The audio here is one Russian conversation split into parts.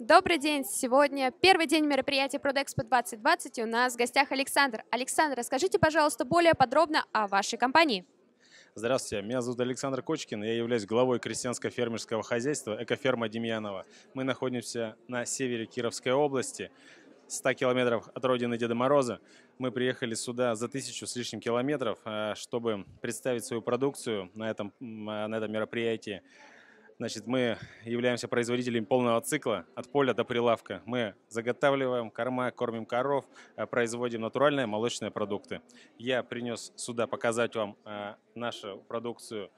Добрый день! Сегодня первый день мероприятия Продэкспо 2020 и у нас в гостях Александр. Александр, расскажите, пожалуйста, более подробно о вашей компании. Здравствуйте, меня зовут Александр Кочкин, я являюсь главой крестьянско-фермерского хозяйства «Экоферма Демьянова». Мы находимся на севере Кировской области, 100 километров от родины Деда Мороза. Мы приехали сюда за тысячу с лишним километров, э, чтобы представить свою продукцию на этом, э, на этом мероприятии. Значит, мы являемся производителем полного цикла от поля до прилавка. Мы заготавливаем корма, кормим коров, э, производим натуральные молочные продукты. Я принес сюда показать вам э, нашу продукцию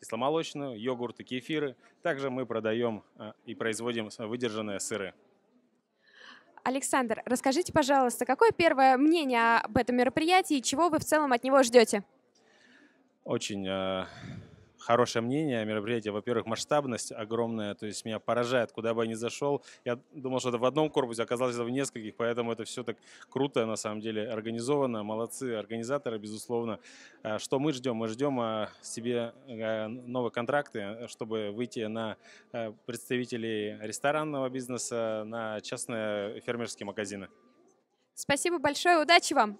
кисломолочную, йогурты, кефиры. Также мы продаем э, и производим выдержанные сыры. Александр, расскажите, пожалуйста, какое первое мнение об этом мероприятии и чего вы в целом от него ждете? Очень хорошее мнение о мероприятии. Во-первых, масштабность огромная, то есть меня поражает, куда бы я ни зашел. Я думал, что это в одном корпусе, а оказалось, это в нескольких, поэтому это все так круто, на самом деле, организовано. Молодцы организаторы, безусловно. А что мы ждем? Мы ждем а, себе новые контракты, чтобы выйти на представителей ресторанного бизнеса, на частные фермерские магазины. Спасибо большое, удачи вам!